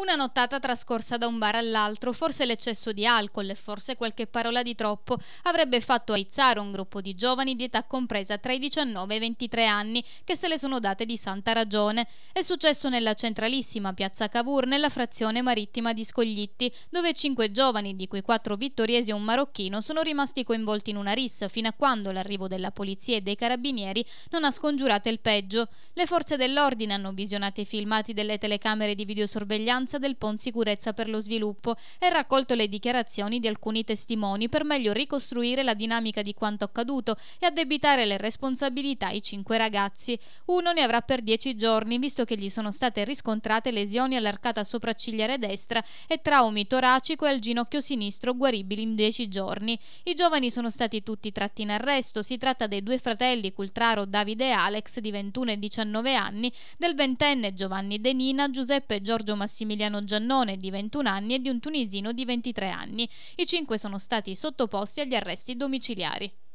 Una nottata trascorsa da un bar all'altro, forse l'eccesso di alcol e forse qualche parola di troppo, avrebbe fatto aizzare un gruppo di giovani di età compresa tra i 19 e i 23 anni che se le sono date di santa ragione. È successo nella centralissima piazza Cavour, nella frazione marittima di Scoglitti, dove cinque giovani, di cui quattro vittoriesi e un marocchino, sono rimasti coinvolti in una rissa fino a quando l'arrivo della polizia e dei carabinieri non ha scongiurato il peggio. Le forze dell'ordine hanno visionato i filmati delle telecamere di videosorveglianza vigilanza del PON Sicurezza per lo Sviluppo e raccolto le dichiarazioni di alcuni testimoni per meglio ricostruire la dinamica di quanto accaduto e addebitare le responsabilità ai cinque ragazzi. Uno ne avrà per dieci giorni, visto che gli sono state riscontrate lesioni all'arcata sopraccigliare destra e traumi toracico e al ginocchio sinistro guaribili in dieci giorni. I giovani sono stati tutti tratti in arresto, si tratta dei due fratelli Cultraro Davide e Alex di 21 e 19 anni, del ventenne Giovanni Denina, Giuseppe e Giorgio Massimiliano Emiliano Giannone di 21 anni e di un tunisino di 23 anni. I cinque sono stati sottoposti agli arresti domiciliari.